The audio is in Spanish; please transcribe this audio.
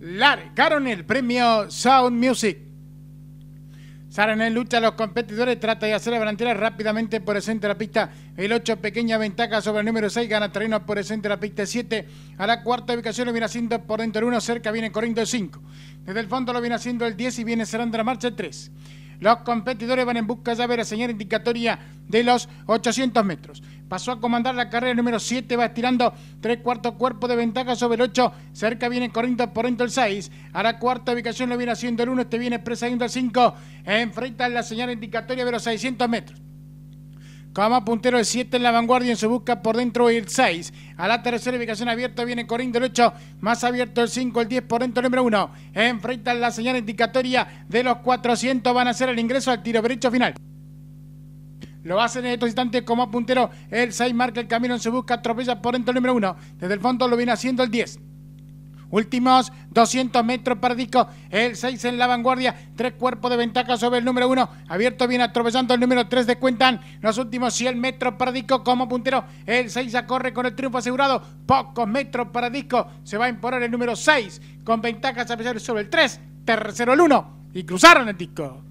largaron el premio Sound Music. Salen en lucha los competidores, trata de hacer la delantera rápidamente por el centro de la pista. El 8, pequeña ventaja sobre el número 6, gana terreno por el centro de la pista 7. A la cuarta ubicación lo viene haciendo por dentro el 1, cerca viene corriendo el 5. Desde el fondo lo viene haciendo el 10 y viene cerrando la marcha el 3. Los competidores van en busca de la señal indicatoria de los 800 metros pasó a comandar la carrera número 7, va estirando tres cuartos cuerpo de ventaja sobre el 8, cerca viene corriendo por dentro el 6, a la cuarta ubicación lo viene haciendo el 1, este viene yendo el 5, enfrenta la señal indicatoria de los 600 metros. Como puntero el 7 en la vanguardia en su busca por dentro el 6. A la tercera ubicación abierta viene corriendo el 8. Más abierto el 5, el 10 por dentro el número 1. enfrenta la señal indicatoria de los 400. Van a hacer el ingreso al tiro derecho final. Lo hacen en estos instantes como puntero. El 6 marca el camino en su busca, atropella por dentro el número 1. Desde el fondo lo viene haciendo el 10. Últimos 200 metros para Disco. El 6 en la vanguardia. Tres cuerpos de ventaja sobre el número 1. Abierto viene atropellando el número 3 de Cuentan. Los últimos 100 metros para Disco como puntero. El 6 ya corre con el triunfo asegurado. Pocos metros para Disco. Se va a imponer el número 6 con ventajas a sobre el 3. Tercero el 1. Y cruzaron el Disco.